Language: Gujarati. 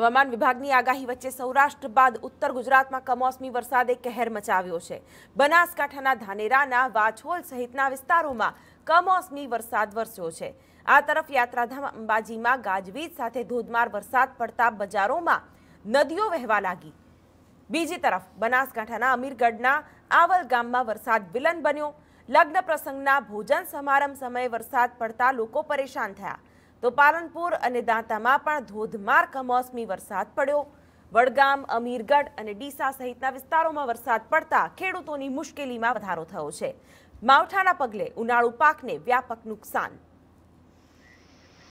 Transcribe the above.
હવામાન વિભાગની આગાહી વચ્ચે સૌરાષ્ટ્ર બાદ ઉત્તર ગુજરાતમાં કમોસમી વરસાદે કહેર મચાવ્યો છે બનાસકાંઠાના ધાનેરાના વાછોલ સહિતના વિસ્તારોમાં કમોસમી વરસાદ વરસ્યો છે આ તરફ યાત્રાધામ અંબાજીમાં ગાજવીજ સાથે ધોધમાર વરસાદ પડતા બજારોમાં નદીઓ વહેવા લાગી બીજી તરફ બનાસકાંઠાના અમીરગઢના આવલ ગામમાં વરસાદ વિલન બન્યો લગ્ન પ્રસંગના ભોજન સમારંભ સમયે વરસાદ પડતા લોકો પરેશાન થયા તો પાલનપુર અને દાંતામાં પણ ધોધમાર કમોસમી વરસાદ પડ્યો વડગામ અમીરગઢ અને ડીસા સહિતના વિસ્તારોમાં વરસાદ પડતા ખેડૂતોની મુશ્કેલીમાં વધારો થયો છે માવઠાના પગલે ઉનાળુ પાકને વ્યાપક નુકસાન